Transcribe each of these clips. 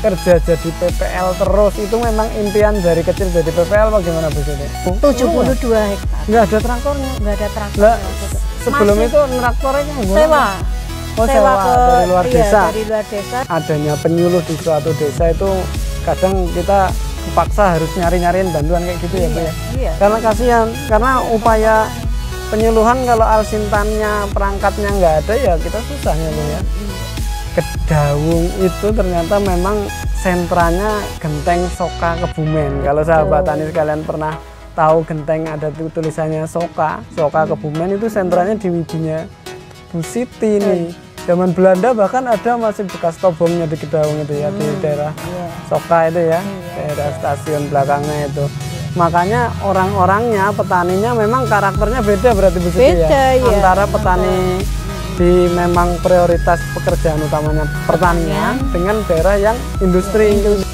kerja jadi PPL terus itu memang impian dari kecil jadi PPL bagaimana Bu Siti? 72 hektar. Enggak ada traktornya. Enggak ada traktor. Nggak, sebelum Masih itu traktornya yang Sewa. Oh, sewa, sewa ke, dari luar iya, desa. dari luar desa. Adanya penyuluh di suatu desa itu kadang kita kepaksa harus nyari-nyariin bantuan kayak gitu iya, ya Bu iya, ya. Iya. Karena kasihan, karena upaya penyuluhan kalau alsintannya perangkatnya nggak ada ya kita susah ya Bu ya. Iya. Kedawung itu ternyata memang sentranya Genteng Soka Kebumen. Kalau sahabat tani oh. sekalian pernah tahu Genteng ada tulisannya Soka, Soka hmm. Kebumen itu sentranya di wijinya Bu Siti nih. Iya. Zaman Belanda bahkan ada masih bekas tobongnya di Kedawung itu ya di hmm. daerah iya. Soka itu ya, yeah, daerah stasiun belakangnya itu makanya orang-orangnya petaninya memang karakternya beda berarti Bu Siti ya, beda, ya? antara petani di memang prioritas pekerjaan utamanya pertanian, ya. dengan daerah yang industri. Ya, industri.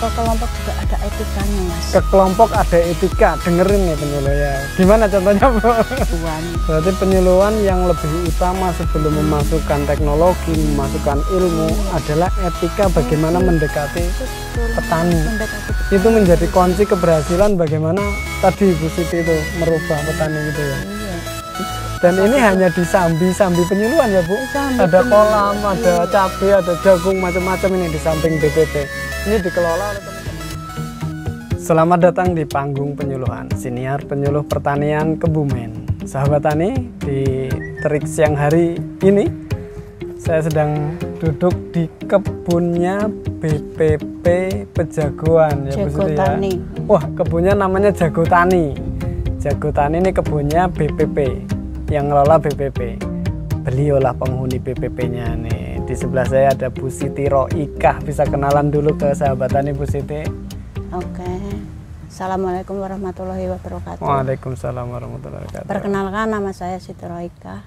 Ke kelompok juga ada etikanya mas. Ke kelompok ada etika, dengerin nih penyuluh ya. Gimana contohnya bu? Penyuluhan. Berarti penyuluhan yang lebih utama sebelum hmm. memasukkan teknologi, memasukkan ilmu hmm. adalah etika bagaimana hmm. mendekati Betul. petani. Mendekati Itu menjadi kunci keberhasilan bagaimana tadi Bu Siti itu merubah petani gitu ya. Hmm. Dan ini hanya di sambi-sambi penyuluhan ya Bu. Sambi ada kolam, ada cabai, ada jagung macam-macam ini di samping BPP. Ini dikelola oleh teman-teman. Selamat datang di panggung penyuluhan, siniar penyuluh pertanian Kebumen. Sahabat tani, di terik siang hari ini saya sedang duduk di kebunnya BPP Pejagoan ya Jago Bu Siti ya. Wah, kebunnya namanya Jago Tani. Jago Tani ini kebunnya BPP yang ngelola BPP. Beliaulah penghuni BPP-nya nih. Di sebelah saya ada Bu Siti Roikah. Bisa kenalan dulu ke sahabatan Bu Siti. Oke. Assalamualaikum warahmatullahi wabarakatuh. Waalaikumsalam warahmatullahi wabarakatuh. Perkenalkan nama saya Siti Roikah.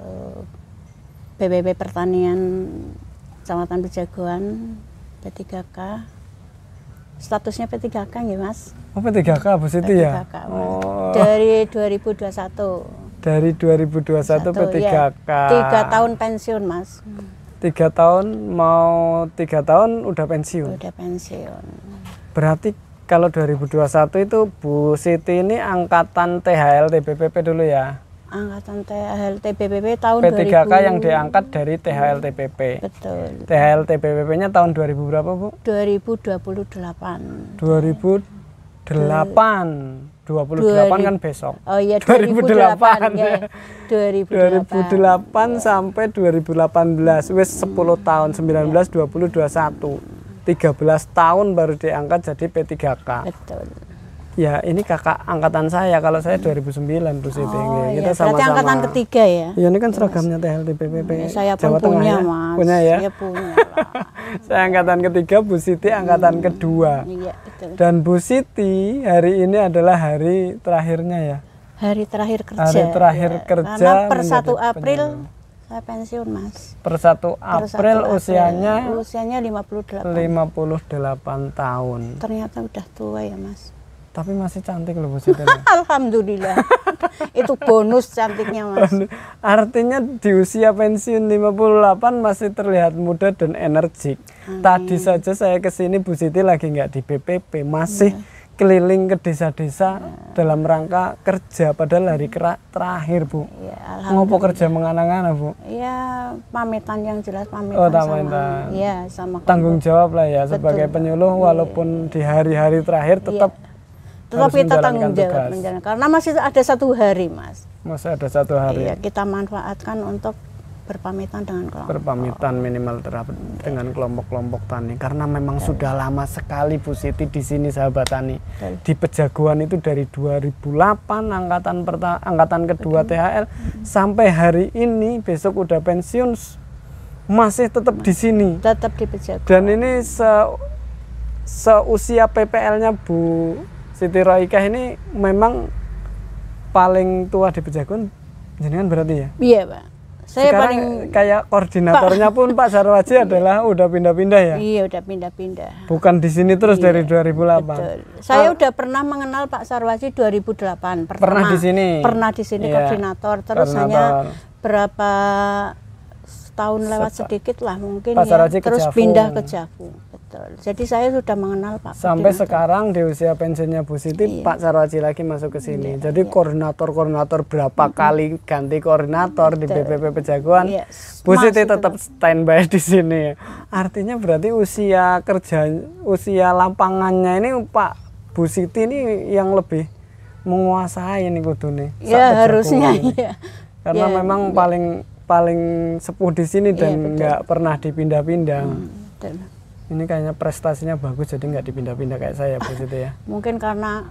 Eh, BPP Pertanian Kecamatan Pejagoan P3K. Statusnya P3K nggih, Mas? Oh P3K Bu Siti ya? Oh. Dari 2021. Dari 2021 Satu, P3K. Ya, tiga tahun pensiun Mas. Tiga tahun mau tiga tahun udah pensiun. Udah pensiun. Berarti kalau 2021 itu Bu Siti ini angkatan THL TBPP dulu ya? angkatan THL TBPP tahun P3K 2000. yang diangkat dari THL TBPP. Betul. THL tbpp nya tahun 2000 berapa, Bu? 2028. 2028. 28. 28 kan besok. Oh iya 2008. 2008 ya. 2008. 2008 sampai 2018 wis 10 hmm. tahun 19 ya. 20 21. 13 tahun baru diangkat jadi P3K. Betul ya ini kakak angkatan saya kalau saya 2009 Bu Siti oh, kita gitu, iya. sama-sama ya. angkatan ketiga ya ya ini kan seragamnya TLTPPP ya, saya Jawa pun punya ya. mas punya ya saya punya saya angkatan ketiga Bu Siti angkatan hmm. kedua iya, betul. dan Bu Siti hari ini adalah hari terakhirnya ya hari terakhir kerja hari terakhir ya. kerja karena per 1 April saya pensiun mas per 1 April April usianya usianya 58 58 tahun ternyata udah tua ya mas tapi masih cantik loh Bu Siti. Alhamdulillah. Itu bonus cantiknya Mas. Artinya di usia pensiun 58 masih terlihat muda dan energik. Tadi saja saya kesini Bu Siti lagi nggak di BPP, masih ya. keliling ke desa-desa ya. dalam rangka kerja padahal hari terakhir Bu. Ya, Ngopo kerja mengana-ngana Bu? Ya pamitan yang jelas pamitan oh, taman, sama ya, sama tanggung jawab lah ya Betul. sebagai penyuluh walaupun ya. di hari-hari terakhir iya. tetap ya tetap kita tanggung jawab menjalankan karena masih ada satu hari mas masih ada satu hari iya, kita manfaatkan untuk berpamitan dengan kelompok berpamitan minimal terhadap okay. Iya. dengan kelompok-kelompok tani karena memang okay. sudah lama sekali Bu Siti di sini sahabat tani okay. di pejagoan itu dari 2008 angkatan pertama angkatan kedua okay. THL hmm. sampai hari ini besok udah pensiun masih tetap di sini tetap di pejagoan dan ini se seusia PPL-nya Bu mm-hmm. Siti Roikah ini memang paling tua di Pejagun kan berarti ya? Iya, Pak. Saya Sekarang paling kayak koordinatornya Pak. pun Pak Sarwaji iya. adalah udah pindah-pindah ya? Iya, udah pindah-pindah. Bukan di sini terus iya, dari 2008. Betul. Saya oh. udah pernah mengenal Pak Sarwaji 2008 pertama. Pernah di sini. Pernah di sini iya. koordinator terus koordinator. hanya berapa tahun lewat sedikit lah mungkin Pak ya. terus ke pindah ke Javu. Betul. Jadi saya sudah mengenal Pak. Sampai Budi sekarang di usia pensiunnya Bu Siti, iya. Pak Sarwaji lagi masuk ke sini. Iya, Jadi iya. koordinator-koordinator berapa mm kali ganti koordinator Betul. di BPP Pejagoan, yes. Iya, Bu Siti tetap tetap by di sini. Artinya berarti usia kerja, usia lapangannya ini Pak Bu Siti ini yang lebih menguasai ini kudune. Iya Ya harusnya ini. ya. Karena ya, memang iya. paling paling sepuh di sini iya, dan nggak pernah dipindah-pindah. Hmm, ini kayaknya prestasinya bagus jadi nggak dipindah-pindah kayak saya Bu Siti ya mungkin karena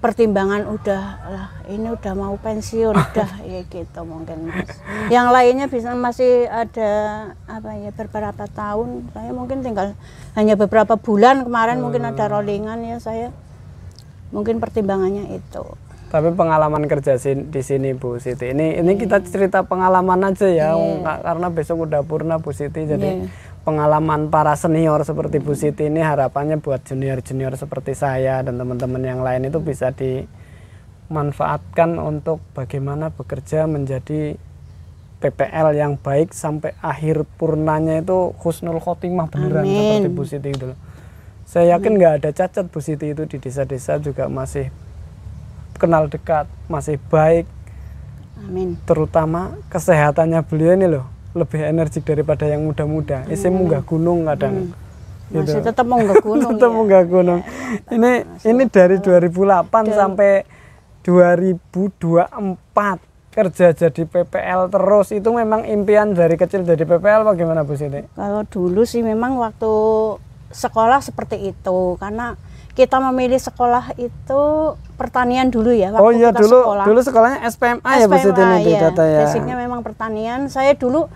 pertimbangan udah lah ini udah mau pensiun udah ya gitu mungkin mas. yang lainnya bisa masih ada apa ya beberapa tahun saya mungkin tinggal hanya beberapa bulan kemarin hmm. mungkin ada hmm. rollingan ya saya mungkin pertimbangannya itu tapi pengalaman kerja di sini Bu Siti ini ini kita iya. cerita pengalaman aja ya yeah. karena besok udah purna Bu Siti jadi yeah pengalaman para senior seperti Bu Siti ini harapannya buat junior-junior seperti saya dan teman-teman yang lain itu bisa dimanfaatkan untuk bagaimana bekerja menjadi PPL yang baik sampai akhir purnanya itu khusnul khotimah beneran Amin. seperti Bu Siti itu. Saya yakin nggak ada cacat Bu Siti itu di desa-desa juga masih kenal dekat, masih baik. Amin. Terutama kesehatannya beliau ini loh lebih energik daripada yang muda-muda. Eh, hmm. Saya munggah gunung kadang. Hmm. Gitu. Masih tetap munggah gunung. tetap ya? munggah gunung. Ya, ini Masih ini dari 2008 dan, sampai 2024 kerja jadi PPL terus itu memang impian dari kecil jadi PPL bagaimana Bu Siti? Kalau dulu sih memang waktu sekolah seperti itu karena kita memilih sekolah itu pertanian dulu ya waktu Oh iya dulu sekolah. dulu sekolahnya SPMA, SPMA ya Bu Siti nanti iya. data ya. Basicnya memang pertanian. Saya dulu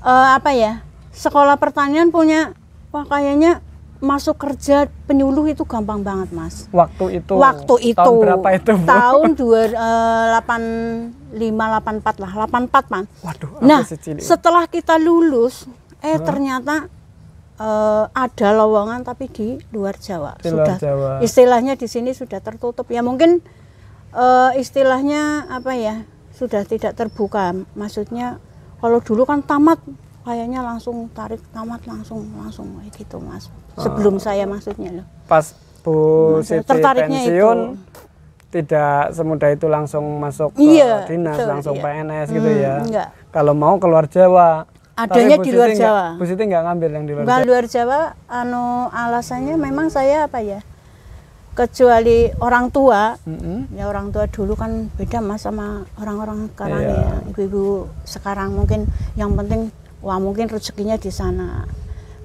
uh, apa ya? Sekolah pertanian punya wah kayaknya masuk kerja penyuluh itu gampang banget, Mas. Waktu itu. Waktu itu. Tahun berapa itu? Bu? Tahun 2 uh, 84 lah, 84, Pak. Waduh, nah, setelah kita lulus eh ternyata uh, ada lowongan tapi di luar Jawa. Di luar sudah Jawa. istilahnya di sini sudah tertutup. Ya mungkin uh, istilahnya apa ya? Sudah tidak terbuka. Maksudnya kalau dulu kan tamat kayaknya langsung tarik tamat langsung langsung kayak gitu Mas. Ah. Sebelum uh, saya maksudnya loh. Pas Bu Mas, Siti tertariknya pensiun itu. tidak semudah itu langsung masuk iya, ke iya, dinas, langsung iya. PNS gitu hmm, ya. Enggak. Kalau mau keluar Jawa adanya di luar Jawa. nggak ngambil yang di luar Jawa. luar Jawa, anu alasannya memang saya apa ya? Kecuali orang tua, hmm ya orang tua dulu kan beda mas sama orang-orang sekarang yeah. ya, ibu-ibu sekarang mungkin yang penting wah mungkin rezekinya di sana.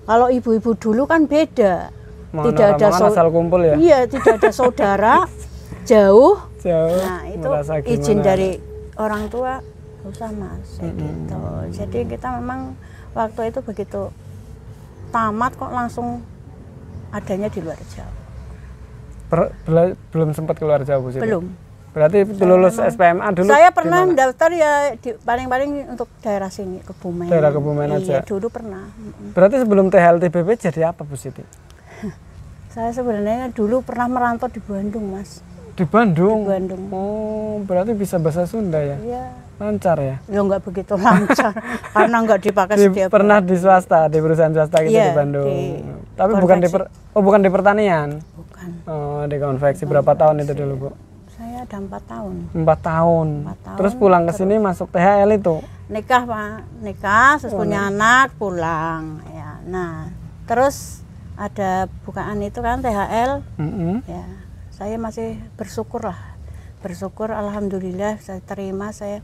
Kalau ibu-ibu dulu kan beda, Mana, tidak ada saudara kumpul ya. Iya, tidak ada saudara jauh. Jauh. Nah itu izin dari orang tua susah mas mm -hmm. gitu jadi kita memang waktu itu begitu tamat kok langsung adanya di luar Jawa Ber, bel, belum sempat keluar Jawa Bu belum berarti saya lulus memang, SPMA dulu saya pernah dimana? daftar ya paling-paling untuk daerah sini Kebumen daerah Kebumen iya, aja dulu pernah berarti sebelum THLTBP jadi apa Bu Siti? saya sebenarnya dulu pernah merantau di Bandung mas di Bandung. Di Bandung. Oh, berarti bisa bahasa Sunda ya? Iya. Lancar ya? Ya enggak begitu lancar, karena enggak dipakai di, setiap. Pernah di swasta, di perusahaan swasta gitu ya, di Bandung. Di Tapi konveksi. bukan di per, oh bukan di pertanian. Bukan. Oh, di konveksi. konveksi. Berapa tahun itu dulu, Bu? Saya ada empat tahun. Empat tahun. Empat tahun. Terus pulang ke sini masuk THL itu? Nikah, Pak. Nikah, terus oh, punya nah. anak, pulang. Ya. Nah, terus ada bukaan itu kan THL. Mm -hmm. Ya saya masih bersyukur lah bersyukur alhamdulillah saya terima saya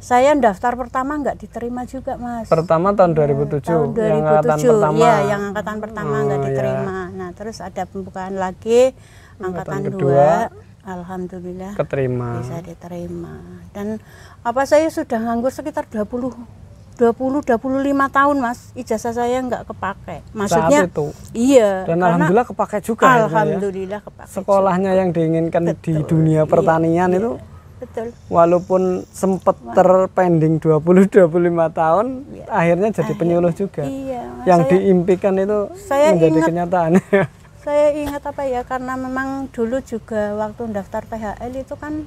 saya daftar pertama nggak diterima juga mas pertama tahun 2007 iya, tahun 2007 yang angkatan iya, pertama ya yang angkatan pertama nggak hmm, iya. diterima ya. nah terus ada pembukaan lagi angkatan, kedua dua, alhamdulillah keterima bisa diterima dan apa saya sudah nganggur sekitar 20 20 25 tahun Mas ijazah saya nggak kepake. Maksudnya Saat itu. Iya. Dan alhamdulillah kepake juga. Ya, ya. Alhamdulillah ya. kepake. Sekolahnya juga. yang diinginkan Betul. di dunia iya, pertanian iya, itu iya. Betul. Walaupun sempat terpending 20 25 tahun, iya. akhirnya jadi akhirnya, penyuluh juga. Iya. Mas, yang saya, diimpikan itu saya menjadi ingat, kenyataan. saya ingat apa ya karena memang dulu juga waktu daftar PHL itu kan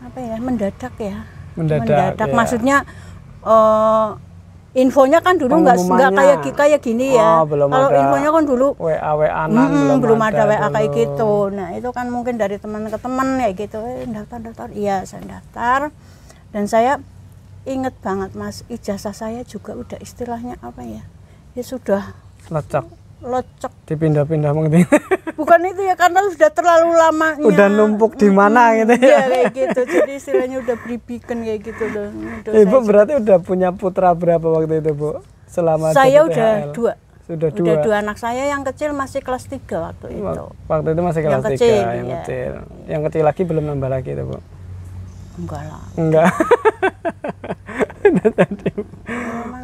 apa ya mendadak ya. Mendadak. mendadak. Iya. Maksudnya uh, infonya kan dulu nggak nggak kayak kayak gini ya. Oh, Kalau infonya kan dulu WA WA hmm, belum, ada, ada WA dulu. kayak gitu. Nah, itu kan mungkin dari teman ke teman ya gitu. Eh, daftar daftar. Iya, saya daftar. Dan saya inget banget Mas, ijazah saya juga udah istilahnya apa ya? Ya sudah lecek locek dipindah-pindah mungkin bukan itu ya karena sudah terlalu lama udah numpuk di mana hmm, gitu ya. Iya, kayak gitu jadi istilahnya udah beribikan kayak gitu loh ibu eh, berarti udah punya putra berapa waktu itu bu selama saya udah dua sudah dua. sudah dua anak saya yang kecil masih kelas tiga waktu itu. Waktu itu masih kelas yang kecil, yang iya. kecil. Yang kecil lagi belum nambah lagi itu, Bu. Enggak lah. Enggak. Tadi.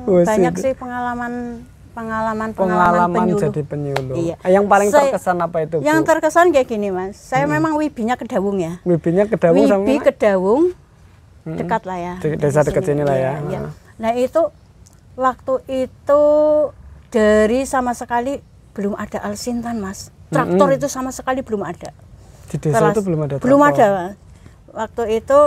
banyak sih pengalaman pengalaman pengalaman, pengalaman penyuluh. jadi penyuluh. Iya. Ah, yang paling saya, terkesan apa itu? Bu? Yang terkesan kayak gini mas, saya hmm. memang wibinya kedawung ya. Wibinya kedawung Wibi sama. kedawung hmm. dekat lah ya. De desa dekat sini lah ya. Iya. iya. Hmm. Nah itu waktu itu dari sama sekali belum ada alsintan mas. Traktor hmm. itu sama sekali belum ada. Di desa Teras, itu belum ada. Traktor. Belum ada. Waktu itu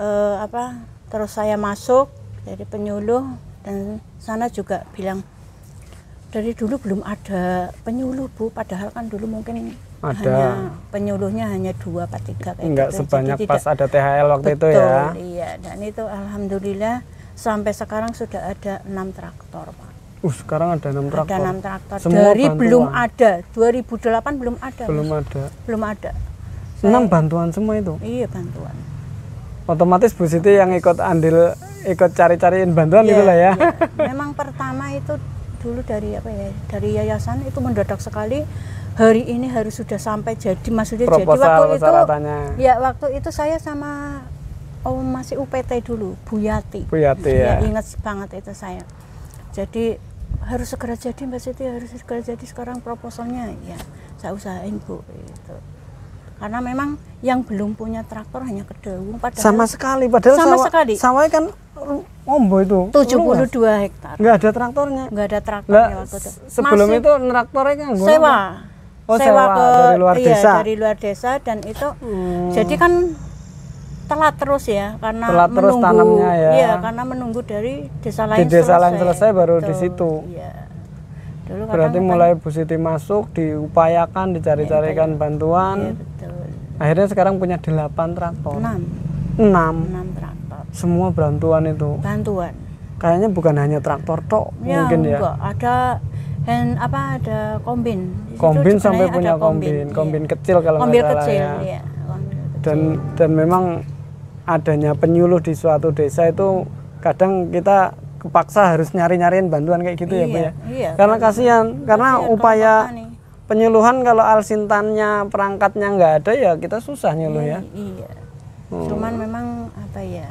eh, apa? Terus saya masuk jadi penyuluh dan sana juga bilang dari dulu belum ada penyuluh bu padahal kan dulu mungkin ada hanya, penyuluhnya hanya dua atau tiga kayak enggak gitu. sebanyak pas ada THL waktu betul, itu ya iya dan itu alhamdulillah sampai sekarang sudah ada enam traktor pak Uh, sekarang ada enam traktor. Ada enam traktor. Semua Dari bantuan. belum ada, 2008 belum ada. Belum mas. ada. Belum ada. Enam bantuan semua itu. Iya bantuan. Otomatis Bu Siti yang ikut andil, ikut cari-cariin bantuan yeah, gitu lah ya. Yeah. Memang pertama itu dulu dari apa ya dari yayasan itu mendadak sekali hari ini harus sudah sampai jadi maksudnya Proposal jadi waktu itu ya waktu itu saya sama oh masih UPT dulu Bu Yati Bu Yati ya, ya, ingat banget itu saya jadi harus segera jadi Mbak Siti harus segera jadi sekarang proposalnya ya saya usahain Bu itu karena memang yang belum punya traktor hanya kedewu padahal sama sekali padahal sama sawah, sekali sawah kan ombo itu 72 hektar Enggak ada traktornya Enggak ada traktor lah, waktu itu. sebelum Masih itu traktornya kan sewa oh, sewa, sewa ke dari luar iya, desa dari luar desa dan itu hmm. jadi kan telat terus ya karena telat menunggu, terus tanamnya ya iya karena menunggu dari desa lain selesai. di desa selesai, lain selesai baru itu. di situ iya. Dulu berarti kadang, mulai Bu Siti masuk diupayakan dicari-carikan iya, bantuan iya, betul. akhirnya sekarang punya 8 traktor 6 6, 6 traktor semua bantuan itu bantuan kayaknya bukan hanya traktor tok ya, mungkin ya ada hand apa ada kombin kombin sampai punya kombin kombin, kombin iya. kecil kalau kombin kecil, ya iya. kombin dan kecil. dan memang adanya penyuluh di suatu desa itu kadang kita kepaksa harus nyari-nyariin bantuan kayak gitu iya, ya Bu iya, ya. Iya, karena kasihan, karena iya, kasihan upaya penyuluhan kalau alsintannya, perangkatnya nggak ada ya kita susah nyuluh iya, ya. Iya. Hmm. Cuman memang apa ya?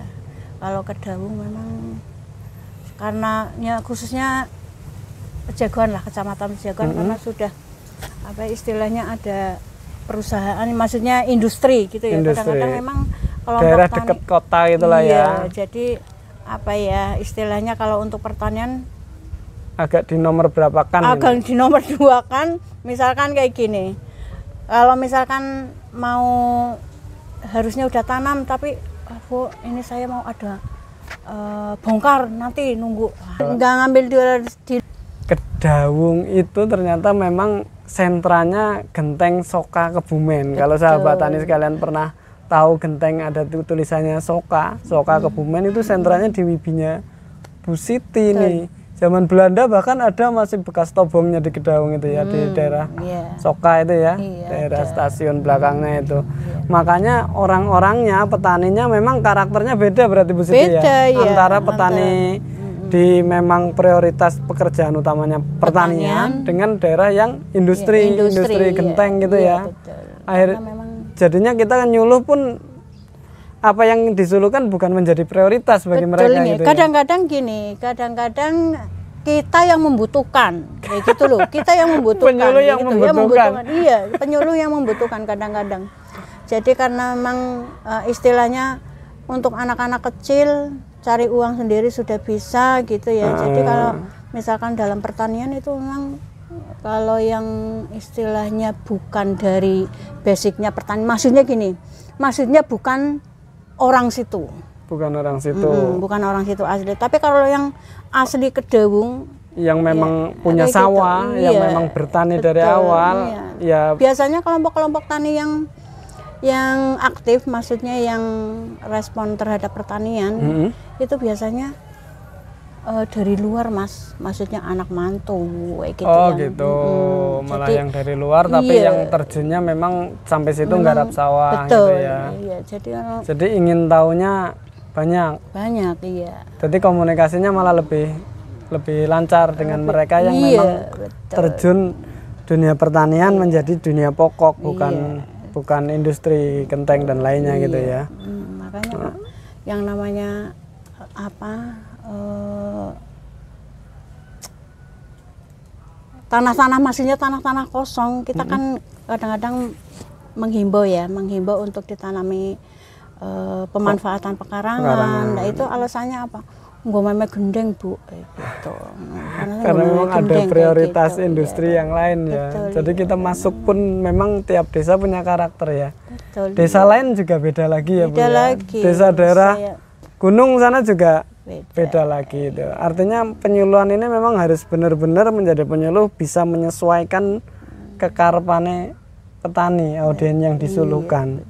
kalau ke Dawung memang karena ya khususnya Jagoan lah kecamatan Jagoan mm -hmm. karena sudah apa istilahnya ada perusahaan maksudnya industri gitu ya kadang-kadang memang kalau daerah dekat kota itulah iya, ya jadi apa ya istilahnya kalau untuk pertanian agak di nomor berapa kan agak ini? di nomor dua kan misalkan kayak gini kalau misalkan mau harusnya udah tanam tapi bu ini saya mau ada uh, bongkar nanti nunggu nggak ngambil di Kedawung itu ternyata memang sentranya genteng Soka Kebumen Betul. kalau sahabat tani sekalian pernah tahu genteng ada tulisannya Soka Soka hmm. Kebumen itu sentranya di Wibinya Bu Siti Betul. nih zaman Belanda bahkan ada masih bekas tobongnya di Kedawung itu ya hmm, di daerah yeah. Soka itu ya yeah, daerah ada. stasiun belakangnya itu yeah. makanya orang-orangnya petaninya memang karakternya beda berarti Bu Siti ya. ya antara petani antara, di memang prioritas pekerjaan utamanya pertanian, pertanian dengan daerah yang industri yeah, industri, industri genteng iya. gitu yeah, ya betul. akhir memang... jadinya kita kan nyuluh pun apa yang disulukan bukan menjadi prioritas bagi Betul mereka nih. gitu. Ya. Kadang-kadang ya. gini, kadang-kadang kita yang membutuhkan, ya gitu loh. Kita yang membutuhkan. penyuluh yang, ya gitu. Ya, membutuhkan. yang membutuhkan. Iya, penyuluh yang membutuhkan kadang-kadang. Jadi karena memang uh, istilahnya untuk anak-anak kecil cari uang sendiri sudah bisa gitu ya. Hmm. Jadi kalau misalkan dalam pertanian itu memang kalau yang istilahnya bukan dari basicnya pertanian, maksudnya gini, maksudnya bukan orang situ. Bukan orang situ. Hmm, bukan orang situ asli. Tapi kalau yang asli Kedewung yang memang ya, punya gitu. sawah, gitu. yang ya, memang bertani betul, dari awal, ya. ya biasanya kelompok-kelompok tani yang yang aktif, maksudnya yang respon terhadap pertanian -hmm. itu biasanya Uh, dari luar mas, maksudnya anak mantu kayak gitu. Oh yang, gitu, mm, malah jadi, yang dari luar tapi iya, yang terjunnya memang sampai situ memang, garap sawah gitu betul, gitu ya. Iya, jadi jadi ingin tahunya banyak. Banyak iya. Jadi komunikasinya malah lebih lebih lancar dengan lebih, mereka yang iya, memang betul. terjun dunia pertanian iya. menjadi dunia pokok bukan iya. bukan industri kenteng dan lainnya gitu iya. gitu ya. Mm, makanya uh. yang namanya apa Eh, tanah-tanah masihnya tanah-tanah kosong kita mm -hmm. kan kadang-kadang menghimbau ya menghimbau untuk ditanami e, pemanfaatan pekarangan. pekarangan. Nah itu alasannya apa? Gue memang gendeng bu, eh, gitu. Karena memang ada prioritas gitu, iya, industri ya. yang lain ya. Betul, Jadi ya. kita masuk pun memang tiap desa punya karakter ya. Betul, desa ya. lain juga beda lagi ya beda bu. Ya. Lagi. Desa daerah Saya... gunung sana juga Beda. Beda lagi itu. Artinya penyuluhan ini memang harus benar-benar menjadi penyuluh bisa menyesuaikan kekarpane petani iya, audien yang iya, disuluhkan.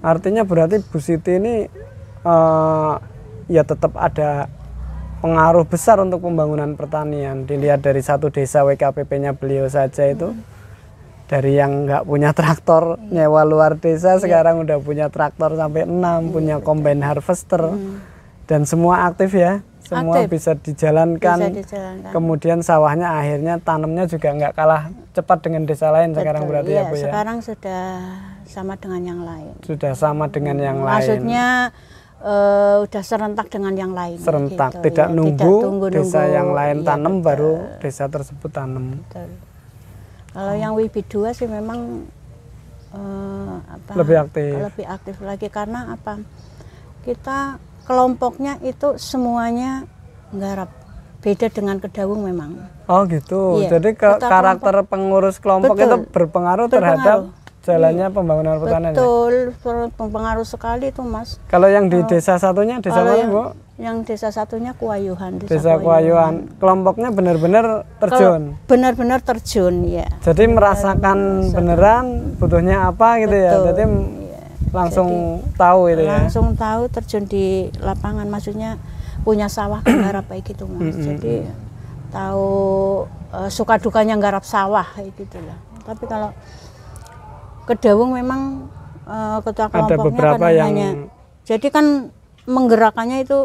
Artinya berarti Bu Siti ini uh, ya tetap ada pengaruh besar untuk pembangunan pertanian. Dilihat dari satu desa WKPP-nya beliau saja itu hmm. dari yang nggak punya traktor hmm. nyewa luar desa hmm. sekarang udah punya traktor sampai enam, punya combine harvester. Hmm dan semua aktif ya semua aktif. bisa dijalankan. Bisa dijalankan. Kemudian sawahnya akhirnya tanamnya juga nggak kalah cepat dengan desa lain Betul. sekarang berarti ya, iya, ya Bu ya. Sekarang sudah sama dengan yang lain. Sudah sama dengan yang Maksudnya, lain. Maksudnya uh, udah serentak dengan yang lain. Serentak, gitu, tidak, ya. nunggu tidak tunggu desa nunggu, yang lain iya, tanam betul. baru desa tersebut tanam. Betul. Kalau hmm. yang Wibi 2 sih memang uh, apa, lebih aktif. Lebih aktif lagi karena apa? Kita kelompoknya itu semuanya garap beda dengan kedawung memang. Oh gitu. Iya. Jadi ke, karakter kelompok. pengurus kelompok Betul. itu berpengaruh, berpengaruh. terhadap jalannya iya. pembangunan pertanian. Betul, berpengaruh sekali itu mas. Kalau yang di oh. desa satunya desa mana bu? Yang desa satunya Kuayuhan. Desa, desa Kuayuhan. Kelompoknya benar-benar terjun. Benar-benar terjun ya. Jadi benar, merasakan benar. beneran butuhnya apa gitu ya? Betul. ya. Jadi langsung Jadi, tahu itu ya langsung tahu terjun di lapangan maksudnya punya sawah kan garap kayak gitu mas jadi tahu uh, suka dukanya garap sawah kayak gitulah tapi kalau kedawung memang uh, ketua kelompoknya ada beberapa kan yang hanya, jadi kan menggerakannya itu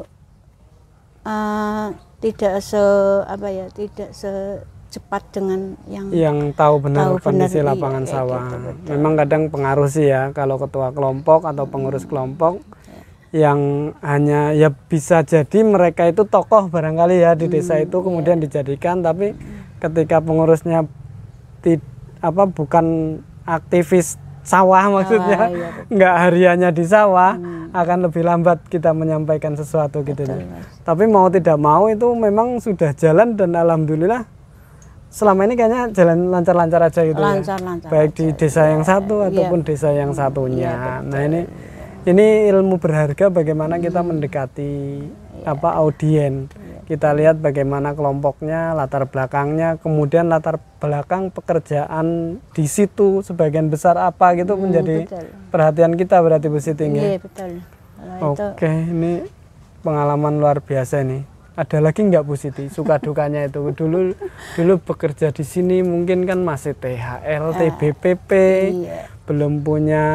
uh, tidak se apa ya tidak se cepat dengan yang yang tahu benar tahu kondisi benar, lapangan iya, sawah. Gitu, Memang kadang pengaruh sih ya kalau ketua kelompok atau hmm. pengurus hmm. kelompok ya. yang hanya ya bisa jadi mereka itu tokoh barangkali ya di hmm, desa itu iya. kemudian ya. dijadikan tapi hmm. ketika pengurusnya ti, apa bukan aktivis sawah maksudnya ah, iya, nggak hariannya di sawah hmm. akan lebih lambat kita menyampaikan sesuatu gitu betul, Tapi mau tidak mau itu memang sudah jalan dan alhamdulillah selama ini kayaknya jalan lancar-lancar aja gitu lancar, ya. Lancar, Baik lancar, di desa yang satu ya. ataupun desa yang iya, satunya. Ya, nah, ini ini ilmu berharga bagaimana hmm. kita mendekati ya. apa audien. Ya. Kita lihat bagaimana kelompoknya, latar belakangnya, kemudian latar belakang pekerjaan di situ sebagian besar apa gitu hmm, menjadi betul. perhatian kita berarti Bu ya. Iya, betul. Oke, itu... ini pengalaman luar biasa nih ada lagi nggak Bu Siti suka dukanya itu dulu dulu bekerja di sini mungkin kan masih THR, ah, TBPP iya. belum punya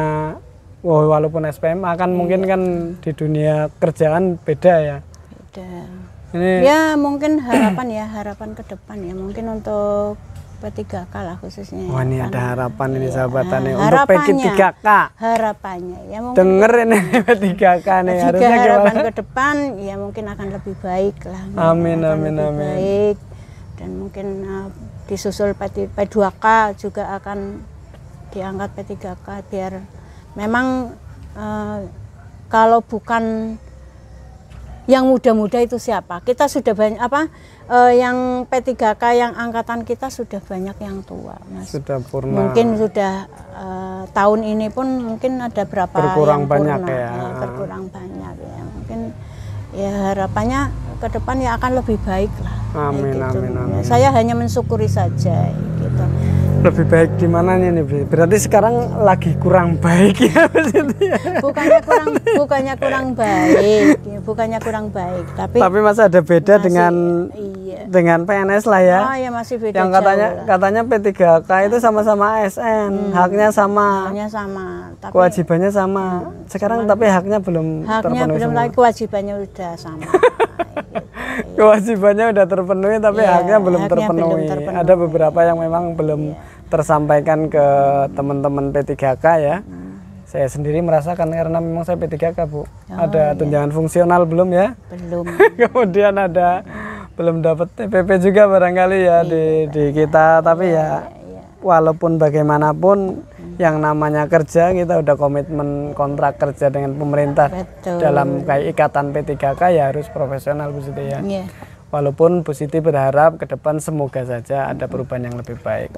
oh, walaupun SPM akan iya. mungkin kan di dunia kerjaan beda ya beda ini ya mungkin harapan ya harapan ke depan ya mungkin untuk P3K lah khususnya. Wah, ya. oh, ini ada kan- harapan ini iya, sahabatannya ya, nih eh, untuk P3K. Harapannya ya mungkin denger ini P3K nih jika harapan ke depan ya mungkin akan lebih baik lah. Amin amin amin. Baik dan mungkin eh, disusul P2K juga akan diangkat P3K biar memang eh, kalau bukan yang muda-muda itu siapa kita sudah banyak apa eh, yang P3K yang angkatan kita sudah banyak yang tua mas sudah purna mungkin sudah eh, tahun ini pun mungkin ada berapa berkurang yang banyak purna, ya. ya berkurang banyak ya mungkin ya harapannya ke depan ya akan lebih baik lah amin ya, gitu. amin amin saya hanya mensyukuri saja gitu lebih baik di mananya nih Bi? Berarti sekarang lagi kurang baik ya maksudnya. Bukannya kurang bukannya kurang baik, ya, bukannya kurang baik, tapi Tapi masih ada beda masih, dengan iya. dengan PNS lah ya. Oh ya masih beda. Yang katanya lah. katanya P3K ah. itu sama-sama ASN, hmm, haknya sama. Haknya sama, tapi kewajibannya sama. Hmm, sekarang tapi haknya belum Haknya belum lagi kewajibannya udah sama. Kewajibannya udah terpenuhi tapi yeah, iya, haknya belum terpenuhi. Belum terpenuhi. Ada beberapa yang memang belum yeah tersampaikan ke teman-teman P3K ya. Hmm. Saya sendiri merasakan karena memang saya P3K, Bu. Oh, ada iya. tunjangan fungsional belum ya? Belum. Kemudian ada belum dapat TPP juga barangkali ya iya, di iya, di iya. kita, tapi ya walaupun bagaimanapun hmm. yang namanya kerja kita udah komitmen kontrak kerja dengan pemerintah Betul. dalam kayak ikatan P3K ya harus profesional Bu Siti ya. Walaupun Bu Siti berharap ke depan semoga saja ada perubahan yang lebih baik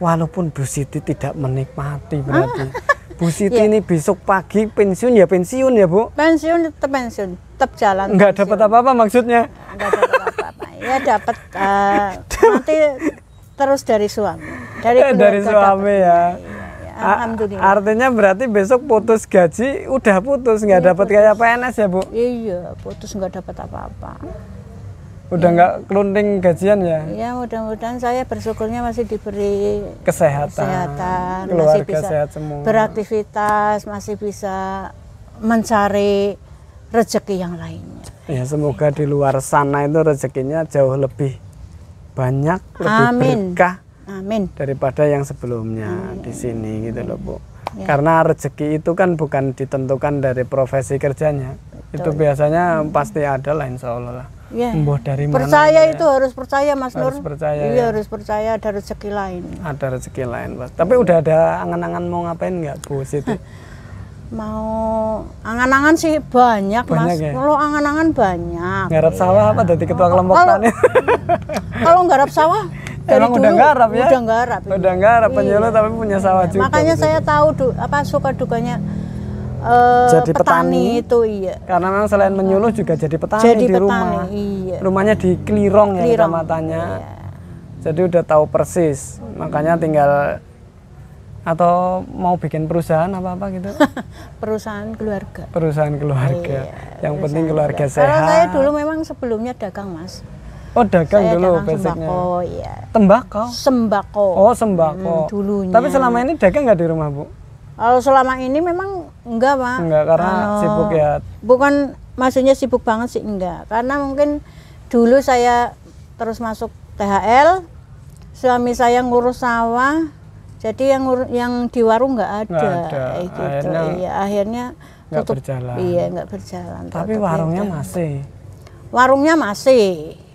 walaupun Bu Siti tidak menikmati berarti. Ah. Bu Siti yeah. ini besok pagi pensiun ya pensiun ya Bu? Pensiun tetap pensiun, tetap jalan. Enggak dapat apa-apa maksudnya? Enggak dapat apa-apa. ya dapat uh, eh, nanti terus dari suami. Dari, eh, dari suami ya. ya, Alhamdulillah. Artinya berarti besok putus gaji udah putus nggak iya, dapat kayak PNS ya bu? Iya putus nggak dapat apa-apa udah nggak ya. gajian ya? Ya mudah-mudahan saya bersyukurnya masih diberi kesehatan, kesehatan keluarga masih bisa sehat semua, beraktivitas, masih bisa mencari rezeki yang lainnya. Ya semoga di luar sana itu rezekinya jauh lebih banyak, lebih Amin. berkah. Amin. Daripada yang sebelumnya Amin. di iya. sini gitu loh Bu. Ya. Karena rezeki itu kan bukan ditentukan dari profesi kerjanya. Betul. Itu biasanya hmm. pasti ada lah insya Allah Ya. dari mana? Percaya gitu ya? itu harus percaya Mas harus Nur. Percaya, iya, ya? harus percaya ada rezeki lain. Ada rezeki lain, Mas. Tapi udah ada angan-angan mau ngapain nggak Bu Siti? mau angan-angan sih banyak, banyak mas ya? kalau angan-angan banyak garap ya. sawah apa dari ketua kelompok kalau, tani kalau garap sawah dari Emang dulu, udah ngarap ya udah ngarap udah ngarap iya. penyuluh iya. tapi punya sawah juga makanya saya tahu du, apa suka dukanya uh, jadi petani, petani itu iya. Karena memang selain menyuluh juga jadi petani jadi di petani, rumah. Iya. Rumahnya di Klirong, Klirong. ya kecamatannya. Iya. Jadi udah tahu persis. Makanya tinggal atau mau bikin perusahaan apa apa gitu perusahaan keluarga perusahaan keluarga iya, yang perusahaan penting keluarga, keluarga sehat kalau saya dulu memang sebelumnya dagang mas Oh dagang saya dulu dagang basicnya. Sembako, ya. Tembakau. Sembako. Oh sembako. Hmm, dulunya. Tapi selama ini dagang nggak di rumah bu? Kalau selama ini memang Enggak, Pak. Enggak karena oh. sibuk ya. Bukan maksudnya sibuk banget sih enggak. Karena mungkin dulu saya terus masuk THL, suami saya ngurus sawah. Jadi yang yang di warung nggak ada, gak ada. Eh, gitu. Akhirnya, iya, akhirnya nggak berjalan. Iya, nggak berjalan. Tapi warungnya itu. masih. Warungnya masih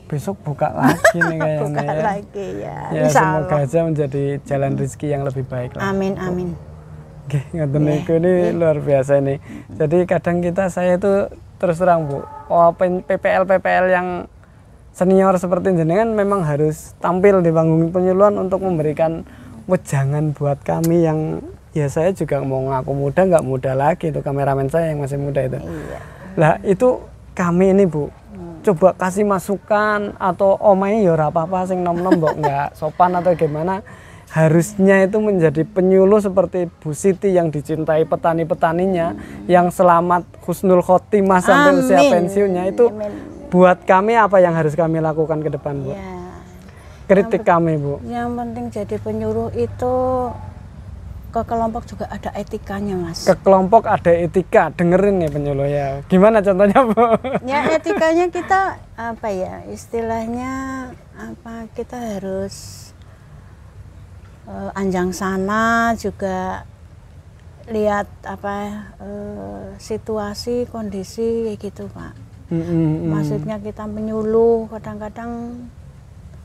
besok buka lagi nih kayaknya. buka ya. lagi ya. ya semoga aja menjadi jalan rezeki yang lebih baik. Lah. Amin amin nagih ngoten niku ini iya. luar biasa ini. Jadi kadang kita saya itu terus terang Bu, oh, PPL PPL yang senior seperti ini jenengan memang harus tampil di panggung penyuluhan untuk memberikan wejangan buat kami yang ya saya juga mau ngaku muda nggak muda lagi itu kameramen saya yang masih muda itu. Iya. Lah itu kami ini Bu, hmm. coba kasih masukan atau omai oh ya apa-apa sing nom-nom mbok nggak sopan atau gimana harusnya itu menjadi penyuluh seperti Bu Siti yang dicintai petani-petaninya yang selamat husnul khotimah sampai usia pensiunnya itu Amin. buat kami apa yang harus kami lakukan ke depan Bu? Ya. Kritik yang, kami Bu. Yang penting jadi penyuluh itu ke kelompok juga ada etikanya mas ke kelompok ada etika dengerin nih ya, penyuluh ya gimana contohnya bu ya etikanya kita apa ya istilahnya apa kita harus uh, Anjang sana juga lihat apa uh, situasi kondisi gitu pak. Mm -hmm. Maksudnya kita menyuluh kadang-kadang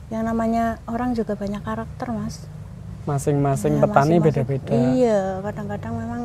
yang namanya orang juga banyak karakter mas. Masing-masing ya, petani beda-beda. Iya kadang-kadang memang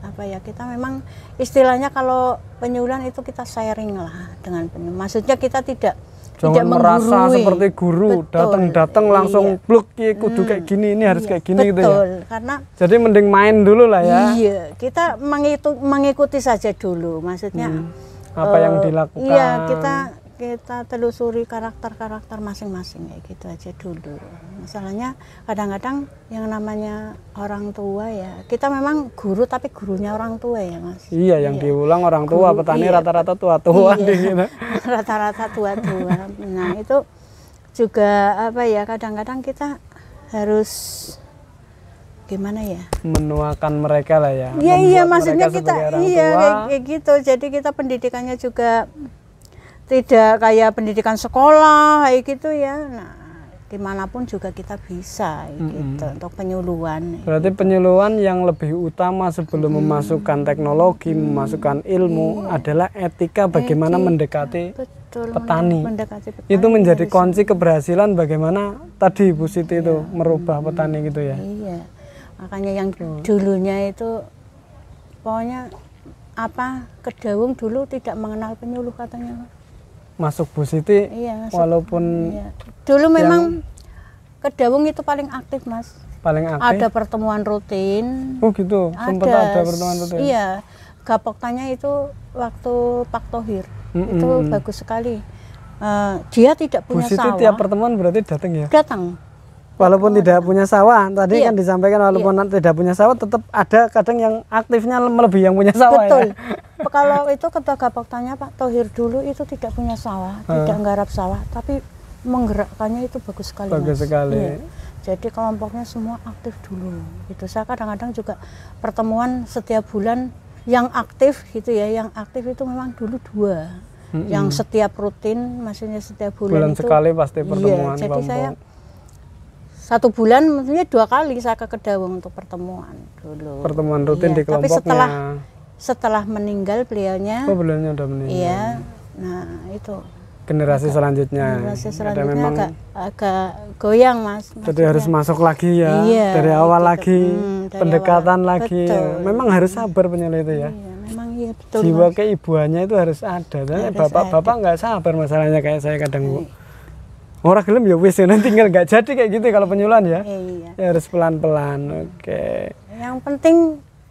apa ya kita memang istilahnya kalau penyuluhan itu kita sharing lah dengan penyuluh. Maksudnya kita tidak jangan tidak merasa seperti guru datang-datang langsung iya. bluk ya kudu hmm. kayak gini ini harus iya. kayak gini Betul. gitu ya iya, karena jadi mending main dulu lah ya iya kita mengikuti, mengikuti saja dulu maksudnya hmm. apa uh, yang eh, dilakukan iya kita kita telusuri karakter-karakter masing-masing ya, gitu aja dulu. Masalahnya kadang-kadang yang namanya orang tua ya, kita memang guru tapi gurunya orang tua ya mas. Iya, yang iya. diulang orang tua, petani iya. rata-rata iya, tua-tua. Iya, gitu. rata-rata tua-tua. nah itu juga apa ya, kadang-kadang kita harus gimana ya menuakan mereka lah ya iya iya maksudnya kita iya kayak gitu jadi kita pendidikannya juga tidak kayak pendidikan sekolah kayak gitu ya nah dimanapun juga kita bisa gitu mm -hmm. untuk penyuluhan berarti penyuluhan yang lebih utama sebelum mm. memasukkan teknologi mm. memasukkan ilmu mm. adalah etika bagaimana etika. mendekati Betul, petani. petani itu menjadi harus. kunci keberhasilan bagaimana tadi Bu Siti iya. itu merubah mm. petani gitu ya iya makanya yang dulunya itu pokoknya apa kedawung dulu tidak mengenal penyuluh katanya masuk Bu Siti iya, masuk, walaupun iya. dulu memang Kedawung itu paling aktif Mas paling aktif ada pertemuan rutin oh gitu sempat ada, ada pertemuan rutin iya tanya itu waktu Pak Tohir mm -mm. itu bagus sekali uh, dia tidak punya Bu Siti sawah tiap pertemuan berarti datang ya datang walaupun iya. tidak punya sawah tadi iya. kan disampaikan walaupun iya. tidak punya sawah tetap ada kadang yang aktifnya melebihi yang punya sawah betul ya? kalau itu ketua tanya Pak Tohir dulu itu tidak punya sawah uh. tidak menggarap sawah tapi menggerakkannya itu bagus sekali bagus mas. sekali iya. jadi kelompoknya semua aktif dulu itu saya kadang-kadang juga pertemuan setiap bulan yang aktif gitu ya yang aktif itu memang dulu dua -hmm. yang setiap rutin maksudnya setiap bulan, bulan itu, sekali pasti iya, pertemuan iya, jadi kelompok. saya satu bulan maksudnya dua kali saya ke Kedawung untuk pertemuan dulu. Pertemuan rutin iya, di kelompoknya. Tapi setelah setelah meninggal beliaunya. Oh beliaunya udah meninggal. Iya. Nah itu. Generasi agak, selanjutnya. Generasi selanjutnya ada memang agak, agak goyang mas. Maksudnya. Jadi harus masuk lagi ya. Iya, dari awal lagi. Hmm, pendekatan awal, lagi. Betul. Memang harus sabar penyelit itu ya. Iya, memang iya betul. Jiwa keibuannya itu harus ada. bapak-bapak nggak sabar masalahnya kayak saya kadang bu. Iya orang gelem ya wis ya, nanti tinggal nggak jadi kayak gitu kalau penyuluhan ya. Iya. iya. Ya harus pelan-pelan. Oke. Okay. Yang penting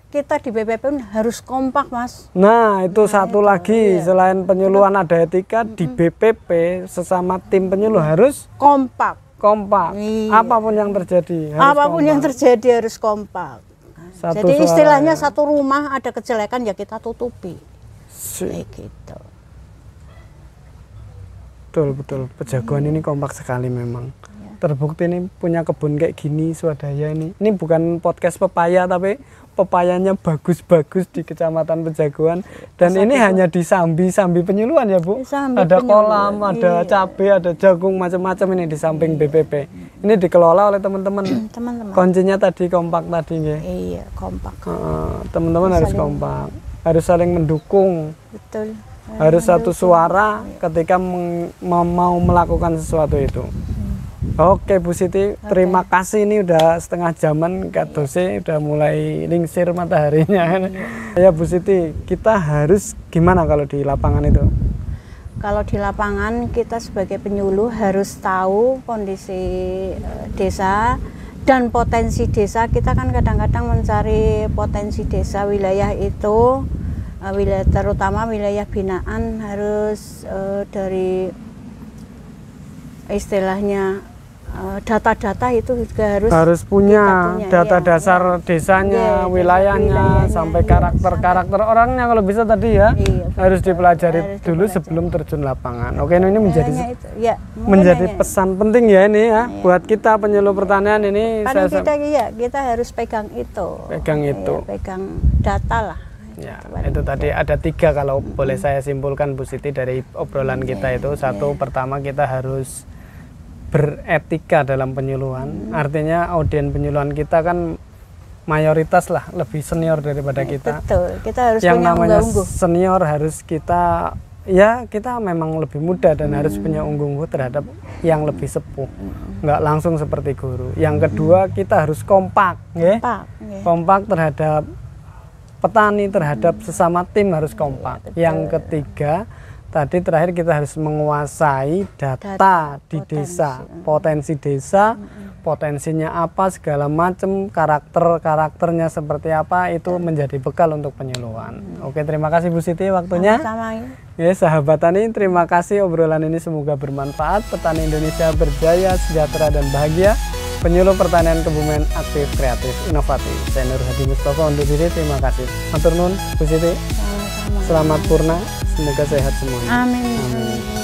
kita di pun harus kompak, Mas. Nah, itu nah, satu itu, lagi iya. selain penyuluhan ada etika di BPP sesama tim penyuluh harus kompak. Kompak. Iya. Apapun yang terjadi harus Apapun kompak. yang terjadi harus kompak. Satu Jadi istilahnya suara. satu rumah ada kejelekan ya kita tutupi. Kayak gitu betul betul pejagoan hmm. ini kompak sekali memang ya. terbukti ini punya kebun kayak gini swadaya ini ini bukan podcast pepaya tapi pepayanya bagus-bagus di Kecamatan Pejagoan dan Sampai ini itu. hanya di sambi-sambi penyuluhan ya Bu. Sambi ada penyuluan. kolam, ada iya. cabai, ada jagung macam-macam ini di samping iya. BPP. Ini dikelola oleh teman-teman. teman-teman. Kuncinya tadi kompak tadi ya Iya, kompak. teman-teman harus kompak. Harus saling mendukung. Betul harus satu suara ketika mau melakukan sesuatu itu. Hmm. Oke Bu Siti, okay. terima kasih ini udah setengah jaman Kak Dose udah mulai lingsir mataharinya. Kan? ya Bu Siti, kita harus gimana kalau di lapangan itu? Kalau di lapangan kita sebagai penyuluh harus tahu kondisi e, desa dan potensi desa. Kita kan kadang-kadang mencari potensi desa wilayah itu Eh, wilayah terutama wilayah binaan harus uh, dari istilahnya eh, data-data uh, itu juga harus harus punya, punya data ya, dasar ya. desanya, ya, wilayahnya, wilayahnya sampai iya, karakter-karakter orangnya kalau bisa tadi ya iya, harus dipelajari harus dulu dipelajari. sebelum terjun lapangan. Oke, ini menjadi itu, ya, menjadi ya. pesan penting ya ini ya, ya buat kita penyuluh ya. pertanian ini. saya, kita ya kita harus pegang itu. Pegang iya, itu. Ya, pegang data lah Ya, itu tadi ada tiga kalau hmm. boleh saya simpulkan Bu Siti dari obrolan mm-hmm. kita itu. Iya, Satu mm-hmm. pertama kita harus beretika dalam penyuluhan. Hmm. Artinya audien penyuluhan kita kan mayoritas lah lebih senior daripada mm-hmm. kita. Betul. Kita harus yang namanya senior harus kita ya kita memang lebih muda dan hmm. harus punya unggung terhadap yang lebih sepuh hmm. nggak langsung seperti guru yang kedua hmm. kita harus kompak okay. kompak terhadap petani terhadap hmm. sesama tim harus iya, kompak. Ya, Yang ketiga tadi terakhir kita harus menguasai data, data di potensi. desa, hmm. potensi desa, hmm, potensinya apa segala macam, karakter-karakternya seperti apa itu hmm. menjadi bekal untuk penyuluhan. Hmm. Oke, terima kasih Bu Siti waktunya. Sama-sama. Ya, sahabat tani, terima kasih obrolan ini semoga bermanfaat. Petani Indonesia berjaya, sejahtera dan bahagia penyuluh pertanian kebumen aktif, kreatif, inovatif. Saya Nur Hadi Mustafa untuk diri, terima kasih. Matur nun, Bu Siti. Selamat purna, semoga sehat semuanya. Amin. Amin.